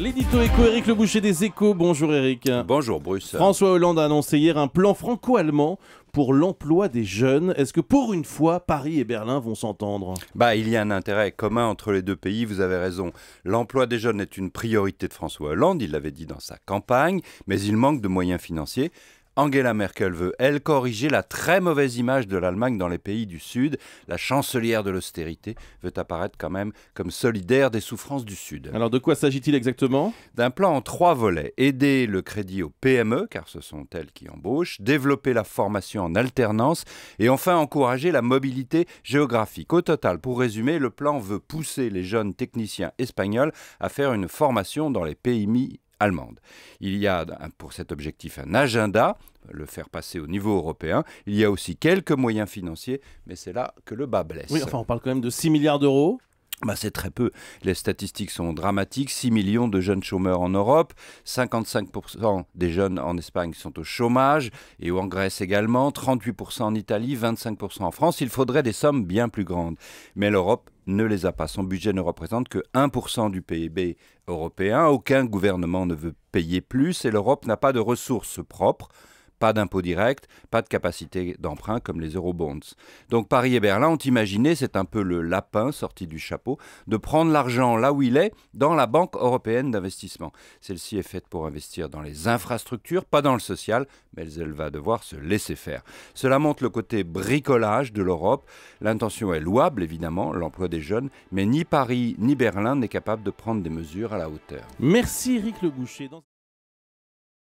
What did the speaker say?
L'édito éco, Éric Le Boucher des Échos. Bonjour Eric. Bonjour Bruce. François Hollande a annoncé hier un plan franco-allemand pour l'emploi des jeunes. Est-ce que pour une fois, Paris et Berlin vont s'entendre Bah, il y a un intérêt commun entre les deux pays, vous avez raison. L'emploi des jeunes est une priorité de François Hollande, il l'avait dit dans sa campagne, mais il manque de moyens financiers. Angela Merkel veut, elle, corriger la très mauvaise image de l'Allemagne dans les pays du Sud. La chancelière de l'austérité veut apparaître quand même comme solidaire des souffrances du Sud. Alors de quoi s'agit-il exactement D'un plan en trois volets. Aider le crédit aux PME, car ce sont elles qui embauchent, développer la formation en alternance et enfin encourager la mobilité géographique. Au total, pour résumer, le plan veut pousser les jeunes techniciens espagnols à faire une formation dans les pays allemande. Il y a pour cet objectif un agenda, le faire passer au niveau européen. Il y a aussi quelques moyens financiers, mais c'est là que le bas blesse. Oui, enfin, on parle quand même de 6 milliards d'euros bah, c'est très peu. Les statistiques sont dramatiques. 6 millions de jeunes chômeurs en Europe, 55% des jeunes en Espagne sont au chômage, et en Grèce également, 38% en Italie, 25% en France. Il faudrait des sommes bien plus grandes. Mais l'Europe ne les a pas. Son budget ne représente que 1% du PIB européen. Aucun gouvernement ne veut payer plus, et l'Europe n'a pas de ressources propres. Pas d'impôt direct, pas de capacité d'emprunt comme les eurobonds. Donc Paris et Berlin ont imaginé, c'est un peu le lapin sorti du chapeau, de prendre l'argent là où il est, dans la Banque européenne d'investissement. Celle-ci est faite pour investir dans les infrastructures, pas dans le social, mais elle va devoir se laisser faire. Cela montre le côté bricolage de l'Europe. L'intention est louable, évidemment, l'emploi des jeunes, mais ni Paris ni Berlin n'est capable de prendre des mesures à la hauteur. Merci Eric Le